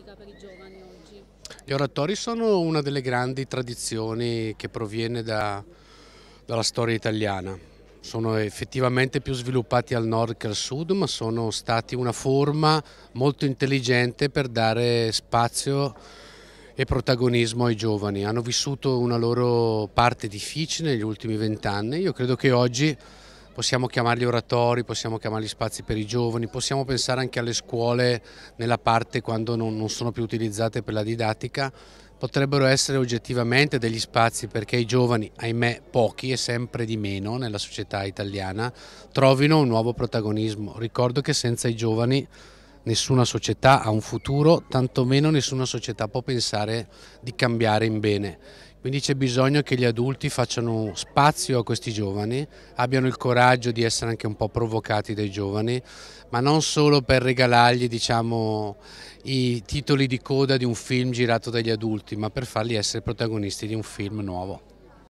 artistica per i giovani oggi? Gli oratori sono una delle grandi tradizioni che proviene da, dalla storia italiana. Sono effettivamente più sviluppati al nord che al sud, ma sono stati una forma molto intelligente per dare spazio e protagonismo ai giovani. Hanno vissuto una loro parte difficile negli ultimi vent'anni. Io credo che oggi possiamo chiamarli oratori, possiamo chiamarli spazi per i giovani, possiamo pensare anche alle scuole nella parte quando non, non sono più utilizzate per la didattica, potrebbero essere oggettivamente degli spazi perché i giovani, ahimè pochi e sempre di meno nella società italiana, trovino un nuovo protagonismo. Ricordo che senza i giovani nessuna società ha un futuro, tantomeno nessuna società può pensare di cambiare in bene. Quindi c'è bisogno che gli adulti facciano spazio a questi giovani, abbiano il coraggio di essere anche un po' provocati dai giovani, ma non solo per regalargli diciamo, i titoli di coda di un film girato dagli adulti, ma per farli essere protagonisti di un film nuovo.